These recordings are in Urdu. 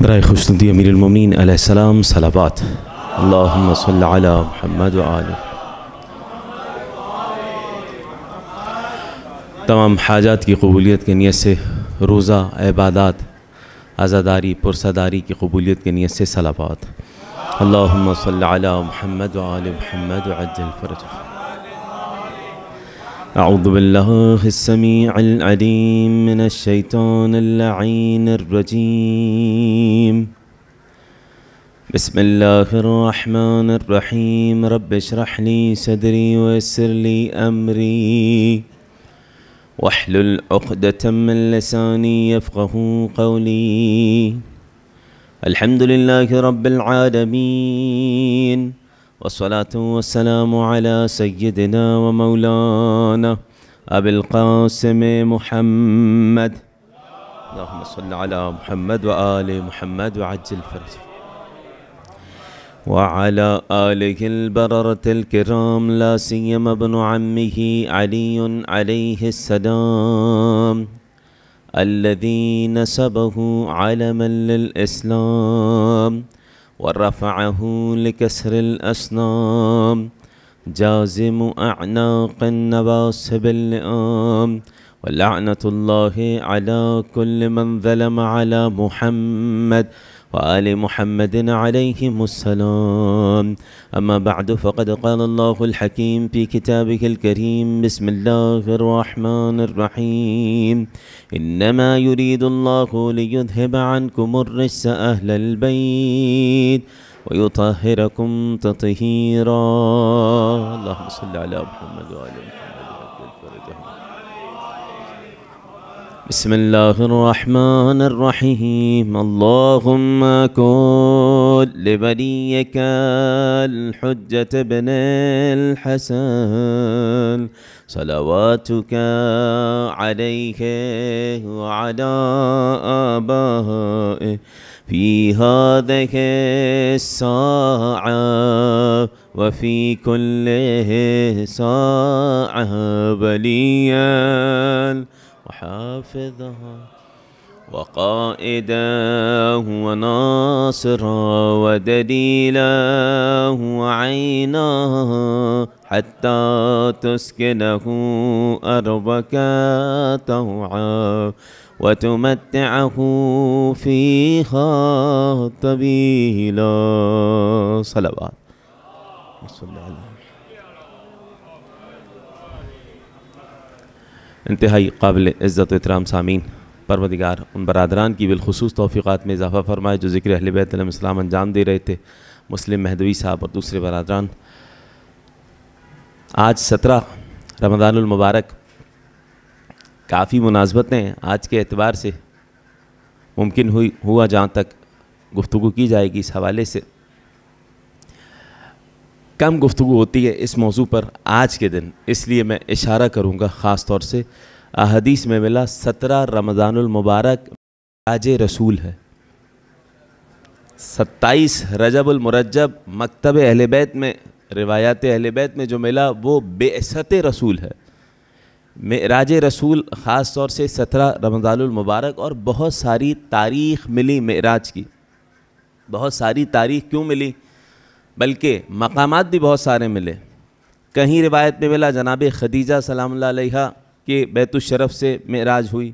برائے خوشنودی امیر المومنین علیہ السلام صلابات اللہم صلی محمد و آلہ تمام حاجات کی قبولیت کے نیت سے روزہ عبادات عزاداری پرسداری کی قبولیت کے نیت سے صلابات علی محمد و آلہ محمد و عجل فرجہ أعوذ بالله السميع العليم من الشيطان اللعين الرجيم بسم الله الرحمن الرحيم رب اشرح لي صدري ويسر لي أمري واحلل عقدة من لساني يفقه قولي الحمد لله رب العالمين والصلاة والسلام على سيدنا ومولانا أبي القاسم محمد اللهم صل على محمد وآل محمد وعجل فرجه وعلى آله البررة الكرام لا سيما ابن عمه علي عليه السلام الذي نسبه علما للإسلام ورفعه لكسر الأصنام جازم أعناق النباس باللئام ولعنة الله على كل من ظلم على محمد وآل محمد عليهم السلام أما بعد فقد قال الله الحكيم في كتابه الكريم بسم الله الرحمن الرحيم إنما يريد الله ليذهب عنكم الرجس أهل البيت ويطهركم تطهيرا اللهم صل على محمد وآل محمد بسم الله الرحمن الرحيم اللهم كن لبنيك الحجة بن الحسن صلواتك عليه وعلى آبائه في هذه الساعة وفي كل ساعة بلياً حافظها وقائده وناصره ودليله وعينه حتى تسكنه أربك طوعا وتمتعه فيها طبيلا صلوات صلى الله انتہائی قابل عزت و اترام سامین پروردگار ان برادران کی بالخصوص توفیقات میں اضافہ فرمائے جو ذکر بیت علیہ السلام انجام دے رہے تھے مسلم مہدوی صاحب اور دوسرے برادران آج سترہ رمضان المبارک کافی مناسبتیں آج کے اعتبار سے ممکن ہوئی ہوا جہاں تک گفتگو کی جائے گی اس حوالے سے کم گفتگو ہوتی ہے اس موضوع پر آج کے دن اس لیے میں اشارہ کروں گا خاص طور سے احادیث میں ملا سترہ رمضان المبارک راج رسول ہے ستائیس رجب المرجب مکتب اہل بیت میں روایات اہل بیت میں جو ملا وہ بےست رسول ہے معراج رسول خاص طور سے سترہ رمضان المبارک اور بہت ساری تاریخ ملی معراج کی بہت ساری تاریخ کیوں ملی بلکہ مقامات بھی بہت سارے ملے کہیں روایت میں ملا جناب خدیجہ سلام اللہ علیہ کے بیت الشرف سے معراج ہوئی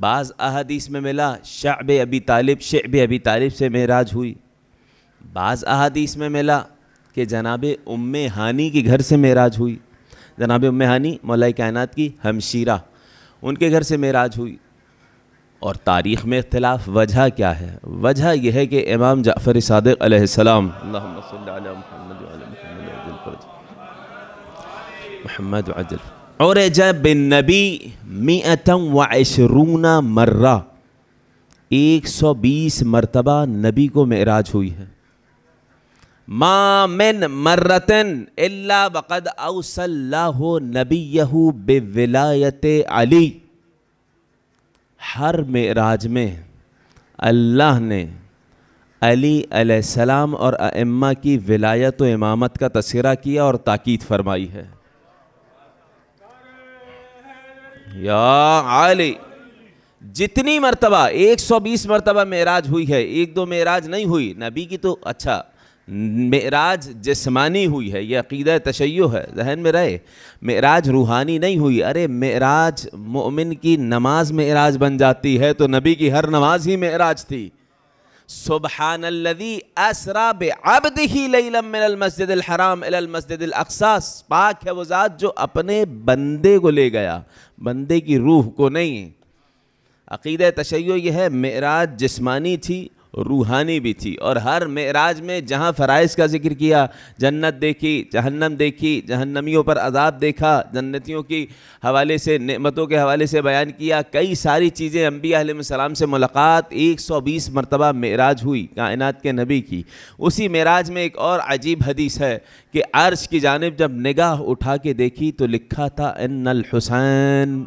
بعض احادیث میں ملا شعب ابی طالب شعب ابی طالب سے معراج ہوئی بعض احادیث میں ملا کہ جناب ام ہانی کے گھر سے معراج ہوئی جناب ام ہانی مولا کائنات کی ہمشیرہ ان کے گھر سے معراج ہوئی اور تاریخ میں اختلاف وجہ کیا ہے وجہ یہ ہے کہ امام جعفر صادق علیہ السلام اللہم صلی علی محمد وعلی محمد وعجل فرج محمد وعجل عرج بن نبی مئتا وعشرون مرہ ایک سو بیس مرتبہ نبی کو معراج ہوئی ہے ما من مرتن الا بقد اوسل اللہ نبیہ بولایت علی ہر معراج میں اللہ نے علی علیہ السلام اور اماں کی ولایت و امامت کا تذکرہ کیا اور تاکید فرمائی ہے یا علی جتنی مرتبہ ایک سو بیس مرتبہ معراج ہوئی ہے ایک دو معراج نہیں ہوئی نبی کی تو اچھا معراج جسمانی ہوئی ہے یہ عقیدہ تشیع ہے ذہن میں رہے معراج روحانی نہیں ہوئی ارے معراج مومن کی نماز معراج بن جاتی ہے تو نبی کی ہر نماز ہی معراج تھی سبحان الذي اسرا بعبده ليلا من المسجد الحرام الى المسجد الاقصاص پاک ہے وہ ذات جو اپنے بندے کو لے گیا بندے کی روح کو نہیں عقیدہ تشیع یہ ہے معراج جسمانی تھی روحانی بھی تھی اور ہر معراج میں جہاں فرائض کا ذکر کیا جنت دیکھی جہنم دیکھی جہنمیوں پر عذاب دیکھا جنتیوں کی حوالے سے نعمتوں کے حوالے سے بیان کیا کئی ساری چیزیں انبیاء علیہ السلام سے ملاقات ایک سو بیس مرتبہ معراج ہوئی کائنات کے نبی کی اسی معراج میں ایک اور عجیب حدیث ہے کہ عرش کی جانب جب نگاہ اٹھا کے دیکھی تو لکھا تھا ان الحسین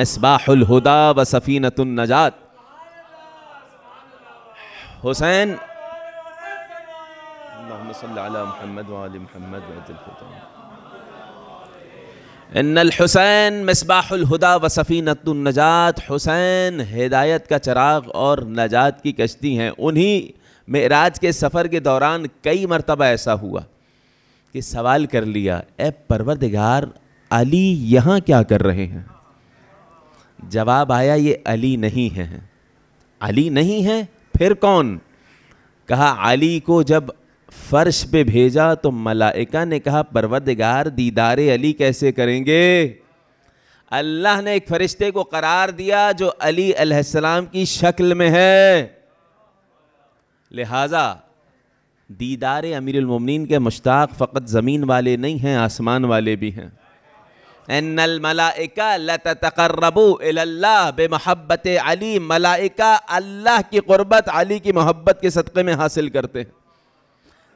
مصباح الہدا و سفینت النجات حسین محمد محمد الحسین ان مصباح الہدا و سفینت النجات حسین ہدایت کا چراغ اور نجات کی کشتی ہیں انہی معراج کے سفر کے دوران کئی مرتبہ ایسا ہوا کہ سوال کر لیا اے پروردگار علی یہاں کیا کر رہے ہیں جواب آیا یہ علی نہیں ہے علی نہیں ہے پھر کون کہا علی کو جب فرش پہ بھیجا تو ملائکہ نے کہا پرودگار دیدار علی کیسے کریں گے اللہ نے ایک فرشتے کو قرار دیا جو علی علیہ السلام کی شکل میں ہے لہٰذا دیدار امیر المومنین کے مشتاق فقط زمین والے نہیں ہیں آسمان والے بھی ہیں الملائکہ لتتقربو اللہ بے محبت علی ملائکہ اللہ کی قربت علی کی محبت کے صدقے میں حاصل کرتے ہیں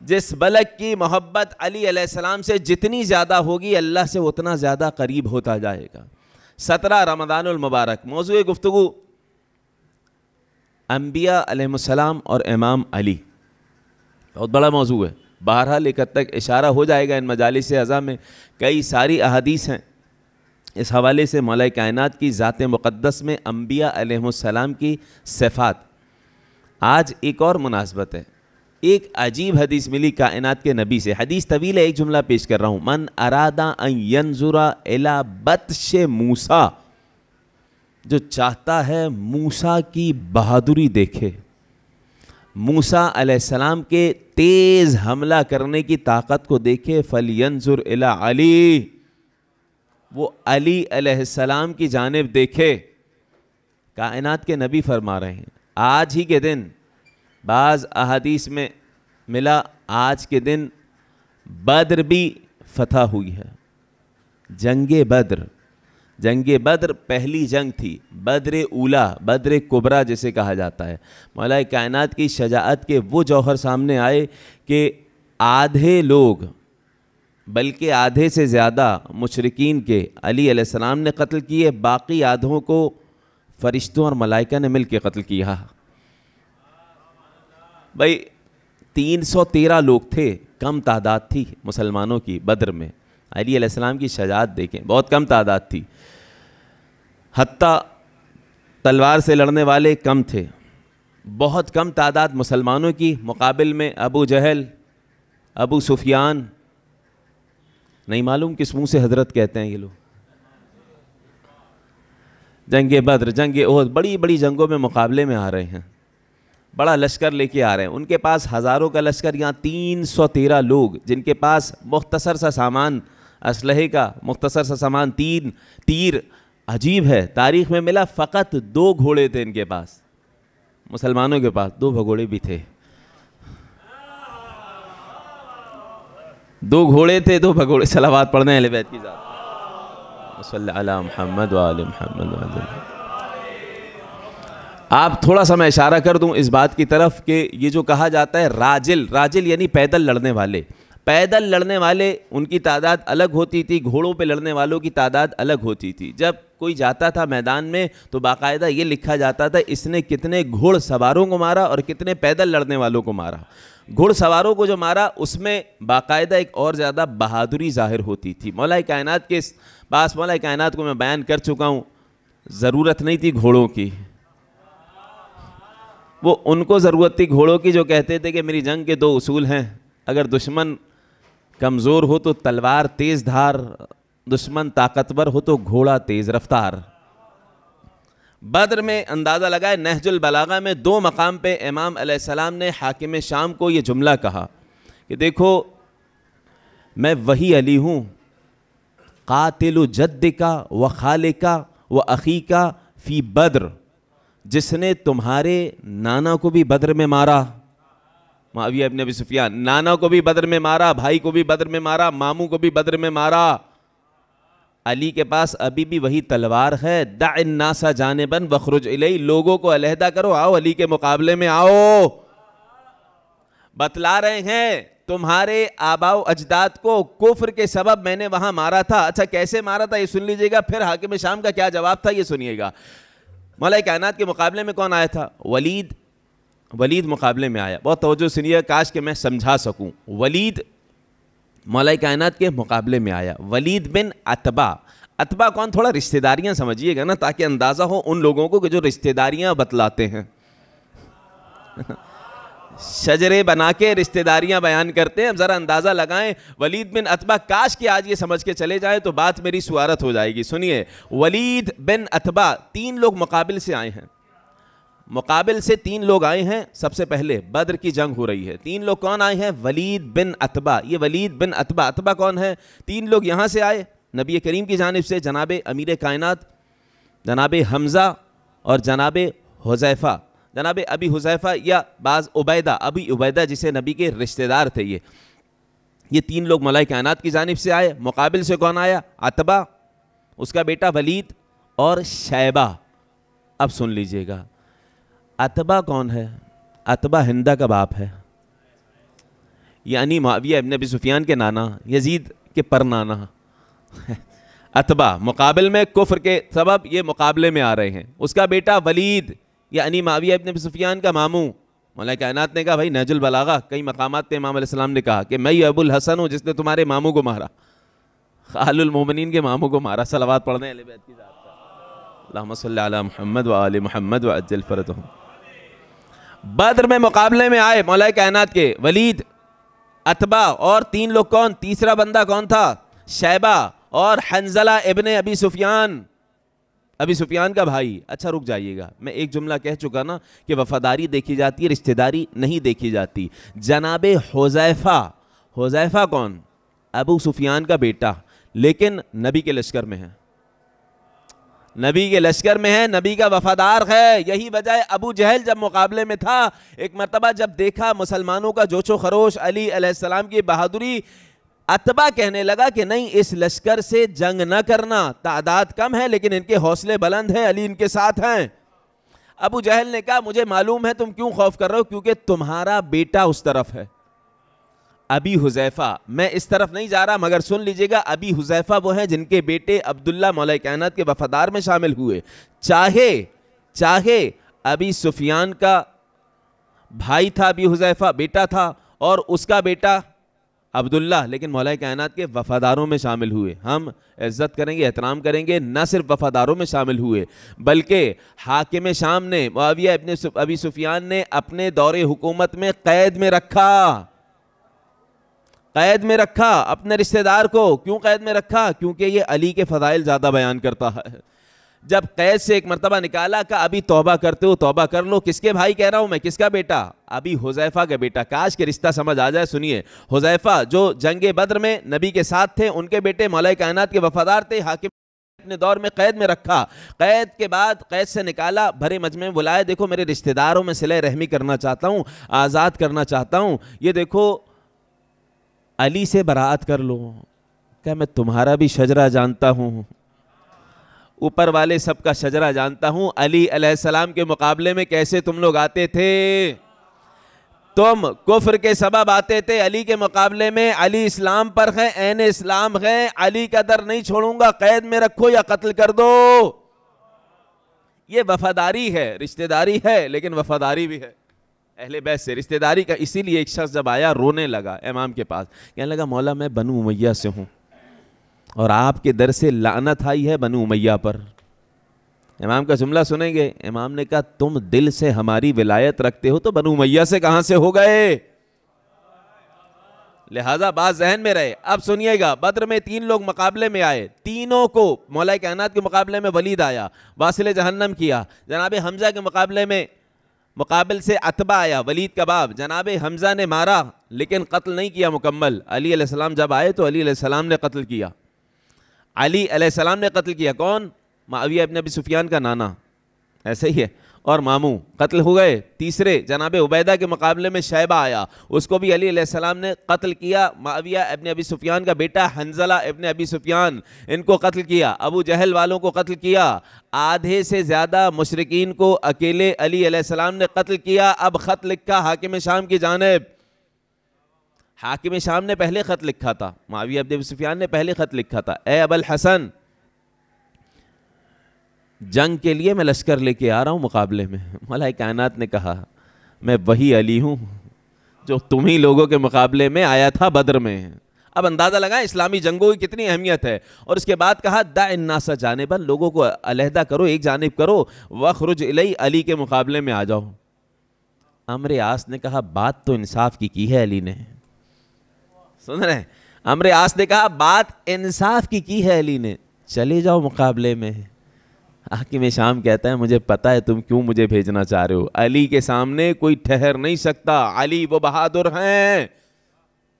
جس بلک کی محبت علی علیہ السلام سے جتنی زیادہ ہوگی اللہ سے اتنا زیادہ قریب ہوتا جائے گا سترہ رمضان المبارک موضوع گفتگو انبیاء علیہ السلام اور امام علی بہت بڑا موضوع ہے ایک حد تک اشارہ ہو جائے گا ان مجالس اعضاء میں کئی ساری احادیث ہیں اس حوالے سے مولا کائنات کی ذات مقدس میں انبیاء علیہ السلام کی صفات آج ایک اور مناسبت ہے ایک عجیب حدیث ملی کائنات کے نبی سے حدیث طویل ہے ایک جملہ پیش کر رہا ہوں من جو چاہتا ہے موسا کی بہادری دیکھے موسا علیہ السلام کے تیز حملہ کرنے کی طاقت کو دیکھے فلی علی وہ علی علیہ السلام کی جانب دیکھے کائنات کے نبی فرما رہے ہیں آج ہی کے دن بعض احادیث میں ملا آج کے دن بدر بھی فتح ہوئی ہے جنگ بدر جنگ بدر پہلی جنگ تھی بدر اولا بدر کبرا جسے کہا جاتا ہے مولا کائنات کی شجاعت کے وہ جوہر سامنے آئے کہ آدھے لوگ بلکہ آدھے سے زیادہ مشرقین کے علی علیہ السلام نے قتل کیے باقی آدھوں کو فرشتوں اور ملائکہ نے مل کے قتل کیا بھائی تین سو تیرہ لوگ تھے کم تعداد تھی مسلمانوں کی بدر میں علی علیہ السلام کی شجاعت دیکھیں بہت کم تعداد تھی حتیٰ تلوار سے لڑنے والے کم تھے بہت کم تعداد مسلمانوں کی مقابل میں ابو جہل ابو سفیان نہیں معلوم کس منہ سے حضرت کہتے ہیں یہ لوگ جنگ بدر جنگ عہد بڑی بڑی جنگوں میں مقابلے میں آ رہے ہیں بڑا لشکر لے کے آ رہے ہیں ان کے پاس ہزاروں کا لشکر یہاں تین سو تیرہ لوگ جن کے پاس مختصر سا سامان اسلحے کا مختصر سا سامان تین تیر عجیب ہے تاریخ میں ملا فقط دو گھوڑے تھے ان کے پاس مسلمانوں کے پاس دو بھگوڑے بھی تھے دو گھوڑے تھے دو بھگوڑے پڑھنے بیت کی ذات علی محمد سلاباد پڑنے آپ تھوڑا سا میں اشارہ کر دوں اس بات کی طرف کہ یہ جو کہا جاتا ہے راجل راجل یعنی پیدل لڑنے والے پیدل لڑنے والے ان کی تعداد الگ ہوتی تھی گھوڑوں پہ لڑنے والوں کی تعداد الگ ہوتی تھی جب کوئی جاتا تھا میدان میں تو باقاعدہ یہ لکھا جاتا تھا اس نے کتنے گھوڑ سواروں کو مارا اور کتنے پیدل لڑنے والوں کو مارا گھڑ سواروں کو جو مارا اس میں باقاعدہ ایک اور زیادہ بہادری ظاہر ہوتی تھی مولا کائنات کے پاس مولا کائنات کو میں بیان کر چکا ہوں ضرورت نہیں تھی گھوڑوں کی وہ ان کو ضرورت تھی گھوڑوں کی جو کہتے تھے کہ میری جنگ کے دو اصول ہیں اگر دشمن کمزور ہو تو تلوار تیز دھار دشمن طاقتور ہو تو گھوڑا تیز رفتار بدر میں اندازہ لگائے نہج البلاغہ میں دو مقام پہ امام علیہ السلام نے حاکم شام کو یہ جملہ کہا کہ دیکھو میں وہی علی ہوں قاتل و جد کا و خالقہ کا فی بدر جس نے تمہارے نانا کو بھی بدر میں مارا معاویہ ابن ابی سفیان نانا کو بھی بدر میں مارا بھائی کو بھی بدر میں مارا ماموں کو بھی بدر میں مارا علی کے پاس ابھی بھی وہی تلوار ہے جانبن لوگوں کو علیحدہ کرو آؤ علی کے مقابلے میں آؤ بتلا رہے ہیں تمہارے آبا اجداد کو کفر کے سبب میں نے وہاں مارا تھا اچھا کیسے مارا تھا یہ سن لیجیے گا پھر حاکم شام کا کیا جواب تھا یہ سنیے گا مولا کائنات کے مقابلے میں کون آیا تھا ولید ولید مقابلے میں آیا بہت توجہ سنیے کاش کہ میں سمجھا سکوں ولید مولا کائنات کے مقابلے میں آیا ولید بن اتبا اتبا کون تھوڑا رشتہ داریاں سمجھیے گا نا تاکہ اندازہ ہو ان لوگوں کو کہ جو رشتہ داریاں بتلاتے ہیں شجرے بنا کے رشتہ داریاں بیان کرتے ہیں ذرا اندازہ لگائیں ولید بن اتبا کاش کہ آج یہ سمجھ کے چلے جائیں تو بات میری سوارت ہو جائے گی سنیے ولید بن اتبا تین لوگ مقابل سے آئے ہیں مقابل سے تین لوگ آئے ہیں سب سے پہلے بدر کی جنگ ہو رہی ہے تین لوگ کون آئے ہیں ولید بن اتبا یہ ولید بن اتبا اتبا کون ہے تین لوگ یہاں سے آئے نبی کریم کی جانب سے جناب امیر کائنات جناب حمزہ اور جناب حذیفہ جناب ابی حذیفہ یا بعض عبیدہ ابی عبیدہ جسے نبی کے رشتہ دار تھے یہ یہ تین لوگ ملائے کائنات کی جانب سے آئے مقابل سے کون آیا اتبا اس کا بیٹا ولید اور شیبہ اب سن لیجئے گا اتبا کون ہے اتبا ہندہ کا باپ ہے یعنی معاویہ ابن ابی سفیان کے نانا یزید کے پر نانا اتبا مقابل میں کفر کے سبب یہ مقابلے میں آ رہے ہیں اس کا بیٹا ولید یعنی معاویہ ابن ابی سفیان کا ماموں مولا کائنات نے کہا بھائی نج البلاغا کئی مقامات پہ امام علیہ السلام نے کہا کہ میں یہ ابو الحسن ہوں جس نے تمہارے ماموں کو مارا خال المومنین کے ماموں کو مارا سلوات پڑھنے کی اللہم صلی اللہ محمد و آل محمد و اجل ہوں بدر میں مقابلے میں آئے مولائے کائنات کے ولید اتبا اور تین لوگ کون تیسرا بندہ کون تھا شیبہ اور حنزلہ ابن ابی سفیان ابھی سفیان کا بھائی اچھا رک جائیے گا میں ایک جملہ کہہ چکا نا کہ وفاداری دیکھی جاتی ہے رشتہ داری نہیں دیکھی جاتی جناب حذیفہ حذیفہ کون ابو سفیان کا بیٹا لیکن نبی کے لشکر میں ہے نبی کے لشکر میں ہے نبی کا وفادار ہے یہی وجہ ابو جہل جب مقابلے میں تھا ایک مرتبہ جب دیکھا مسلمانوں کا جوش و خروش علی علیہ السلام کی بہادری اتبا کہنے لگا کہ نہیں اس لشکر سے جنگ نہ کرنا تعداد کم ہے لیکن ان کے حوصلے بلند ہیں علی ان کے ساتھ ہیں ابو جہل نے کہا مجھے معلوم ہے تم کیوں خوف کر رہے ہو کیونکہ تمہارا بیٹا اس طرف ہے ابی حذیفہ میں اس طرف نہیں جا رہا مگر سن لیجئے گا ابی حذیفہ وہ ہیں جن کے بیٹے عبداللہ مولا کائنات کے وفادار میں شامل ہوئے چاہے چاہے ابی سفیان کا بھائی تھا ابی حذیفہ بیٹا تھا اور اس کا بیٹا عبداللہ لیکن مولا کائنات کے وفاداروں میں شامل ہوئے ہم عزت کریں گے احترام کریں گے نہ صرف وفاداروں میں شامل ہوئے بلکہ حاکم شام نے معاویہ ابن ابی سفیان نے اپنے دور حکومت میں قید میں رکھا قید میں رکھا اپنے رشتہ دار کو کیوں قید میں رکھا کیونکہ یہ علی کے فضائل زیادہ بیان کرتا ہے جب قید سے ایک مرتبہ نکالا کہ ابھی توبہ کرتے ہو توبہ کر لو کس کے بھائی کہہ رہا ہوں میں کس کا بیٹا ابھی حذیفہ کا بیٹا کاش کے رشتہ سمجھ آ جائے سنیے حذیفہ جو جنگ بدر میں نبی کے ساتھ تھے ان کے بیٹے مولا کائنات کے وفادار تھے حاکم اپنے دور میں قید میں رکھا قید کے بعد قید سے نکالا بھرے مجمع بلائے دیکھو میرے رشتہ داروں میں سلۂ رحمی کرنا چاہتا ہوں آزاد کرنا چاہتا ہوں یہ دیکھو علی سے براعت کر لو کہ میں تمہارا بھی شجرا جانتا ہوں اوپر والے سب کا شجرا جانتا ہوں علی علیہ السلام کے مقابلے میں کیسے تم لوگ آتے تھے تم کفر کے سبب آتے تھے علی کے مقابلے میں علی اسلام پر ہے این اسلام ہے علی کا در نہیں چھوڑوں گا قید میں رکھو یا قتل کر دو یہ وفاداری ہے رشتہ داری ہے لیکن وفاداری بھی ہے اہل بیت سے رشتہ داری کا اسی لیے ایک شخص جب آیا رونے لگا امام کے پاس کہنے لگا مولا میں بنو امیہ سے ہوں اور آپ کے در سے لعنت آئی ہے بنو امیہ پر امام کا جملہ سنیں گے امام نے کہا تم دل سے ہماری ولایت رکھتے ہو تو بنو امیہ سے کہاں سے ہو گئے لہٰذا بات ذہن میں رہے اب سنیے گا بدر میں تین لوگ مقابلے میں آئے تینوں کو مولا کائنات کے مقابلے میں ولید آیا واصل جہنم کیا جناب حمزہ کے مقابلے میں مقابل سے اتبا آیا ولید کا باب جناب حمزہ نے مارا لیکن قتل نہیں کیا مکمل علی علیہ السلام جب آئے تو علی علیہ السلام نے قتل کیا علی علیہ السلام نے قتل کیا کون معاویہ ابن ابی سفیان کا نانا ایسے ہی ہے اور ماموں قتل ہو گئے تیسرے جناب عبیدہ کے مقابلے میں شیبہ آیا اس کو بھی علی علیہ السلام نے قتل کیا معاویہ ابن ابی سفیان کا بیٹا حنزلہ ابن ابی سفیان ان کو قتل کیا ابو جہل والوں کو قتل کیا آدھے سے زیادہ مشرقین کو اکیلے علی علیہ السلام نے قتل کیا اب خط لکھا حاکم شام کی جانب حاکم شام نے پہلے خط لکھا تھا معاویہ ابن ابی سفیان نے پہلے خط لکھا تھا اے ابو الحسن جنگ کے لیے میں لشکر لے کے آ رہا ہوں مقابلے میں ملائے کائنات نے کہا میں وہی علی ہوں جو تم ہی لوگوں کے مقابلے میں آیا تھا بدر میں اب اندازہ لگا اسلامی جنگوں کی کتنی اہمیت ہے اور اس کے بعد کہا دا اناسا جانب لوگوں کو علیحدہ کرو ایک جانب کرو وخرج علی علی کے مقابلے میں آ جاؤ امر آس نے کہا بات تو انصاف کی کی ہے علی نے سن رہے ہیں آس نے کہا بات انصاف کی کی ہے علی نے چلے جاؤ مقابلے میں میں شام کہتا ہے مجھے پتا ہے تم کیوں مجھے بھیجنا چاہ رہے ہو علی کے سامنے کوئی ٹھہر نہیں سکتا علی وہ بہادر ہیں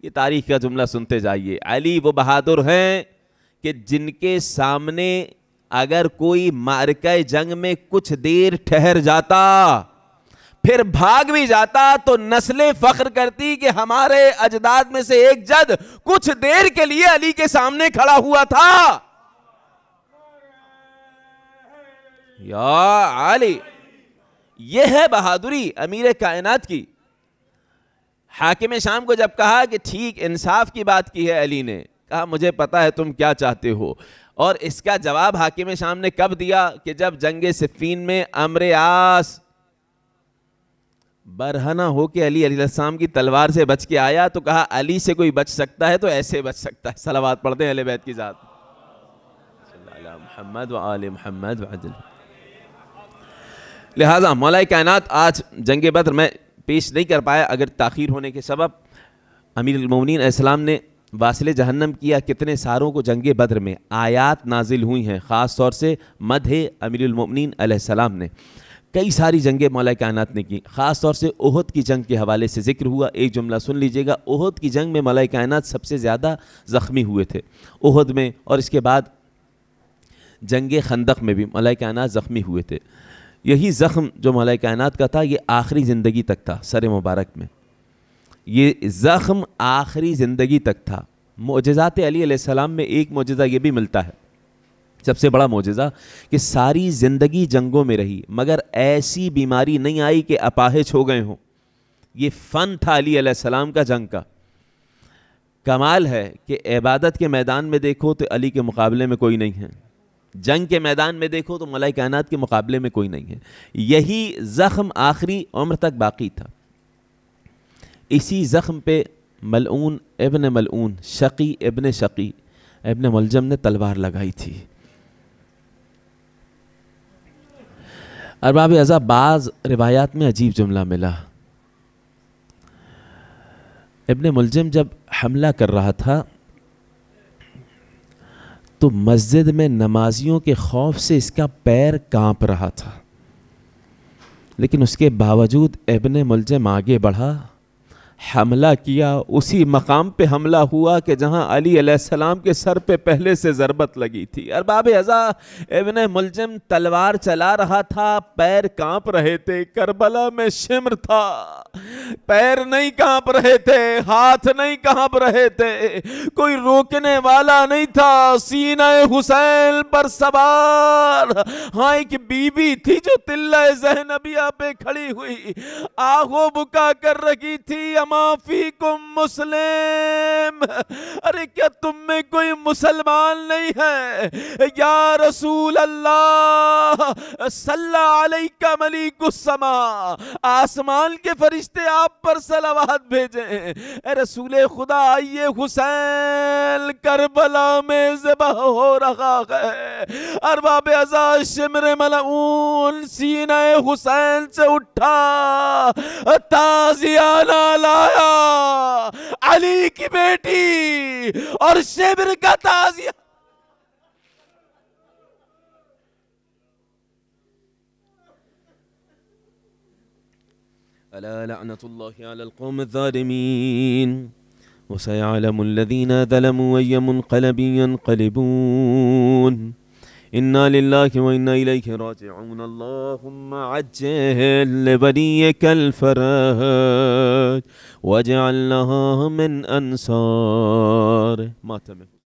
یہ تاریخ کا جملہ سنتے جائیے علی وہ بہادر ہیں کہ جن کے سامنے اگر کوئی مارکہ جنگ میں کچھ دیر ٹھہر جاتا پھر بھاگ بھی جاتا تو نسلیں فخر کرتی کہ ہمارے اجداد میں سے ایک جد کچھ دیر کے لیے علی کے سامنے کھڑا ہوا تھا یا علی یہ ہے بہادری امیر کائنات کی حاکم شام کو جب کہا کہ ٹھیک انصاف کی بات کی ہے علی نے کہا مجھے پتا ہے تم کیا چاہتے ہو اور اس کا جواب حاکم شام نے کب دیا کہ جب جنگ صفین میں آس برہنہ ہو کے علی علی کی تلوار سے بچ کے آیا تو کہا علی سے کوئی بچ سکتا ہے تو ایسے بچ سکتا ہے سلوات پڑھتے ہیں بیت کی ذات محمد محمد لہٰذا مولا کائنات آج جنگ بدر میں پیش نہیں کر پایا اگر تاخیر ہونے کے سبب امیر المومنین علیہ السلام نے واصل جہنم کیا کتنے ساروں کو جنگ بدر میں آیات نازل ہوئی ہیں خاص طور سے مدھ امیر المومنین علیہ السلام نے کئی ساری جنگیں مولا کائنات نے کی خاص طور سے عہد کی جنگ کے حوالے سے ذکر ہوا ایک جملہ سن لیجئے گا عہد کی جنگ میں مولا کائنات سب سے زیادہ زخمی ہوئے تھے عہد میں اور اس کے بعد جنگ خندق میں بھی مولا کائنات زخمی ہوئے تھے یہی زخم جو مولان کائنات کا تھا یہ آخری زندگی تک تھا سر مبارک میں یہ زخم آخری زندگی تک تھا معجزات علی علیہ السلام میں ایک معجزہ یہ بھی ملتا ہے سب سے بڑا معجزہ کہ ساری زندگی جنگوں میں رہی مگر ایسی بیماری نہیں آئی کہ اپاہج ہو گئے ہوں یہ فن تھا علی علیہ السلام کا جنگ کا کمال ہے کہ عبادت کے میدان میں دیکھو تو علی کے مقابلے میں کوئی نہیں ہے جنگ کے میدان میں دیکھو تو ملائی کائنات کے مقابلے میں کوئی نہیں ہے یہی زخم آخری عمر تک باقی تھا اسی زخم پہ ملعون ابن ملعون شقی ابن شقی ابن ملجم نے تلوار لگائی تھی ارباب عزا بعض روایات میں عجیب جملہ ملا ابن ملجم جب حملہ کر رہا تھا تو مسجد میں نمازیوں کے خوف سے اس کا پیر کانپ رہا تھا لیکن اس کے باوجود ابن ملجم آگے بڑھا حملہ کیا اسی مقام پہ حملہ ہوا کہ جہاں علی علیہ السلام کے سر پہ پہلے سے ضربت لگی تھی ارباب عزا ابن ملجم تلوار چلا رہا تھا پیر کانپ رہے تھے کربلا میں شمر تھا پیر نہیں کانپ رہے تھے ہاتھ نہیں کانپ رہے تھے کوئی روکنے والا نہیں تھا سینہ حسین پر سوار ہاں ایک بیوی تھی جو تلہ زہنبیہ پہ کھڑی ہوئی آہو بکا کر رکھی تھی ارے کیا مسلم میں کوئی مسلمان نہیں ہے یا رسول اللہ صلی علیہ آسمان کے فرشتے آپ پر سلوات بھیجیں اے رسول خدا آئیے حسین کربلا میں زبہ ہو رہا ہے ارباب شمر ملعون سینہ حسین سے اٹھا تازیانہ لا فرمایا علی کی بیٹی اور शिविर کا تازیہ ألا لعنة الله على القوم الظالمين وسيعلم الذين ظلموا أي منقلب ينقلبون إنا لله وإنا إليه راجعون اللهم عجل لبنيك الفرج واجعل لها من أنصار ما تمل